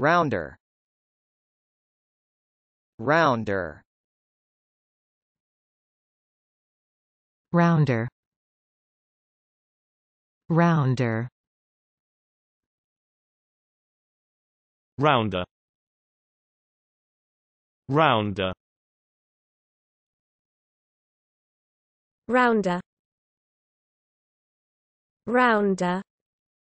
rounder rounder rounder rounder rounder rounder rounder rounder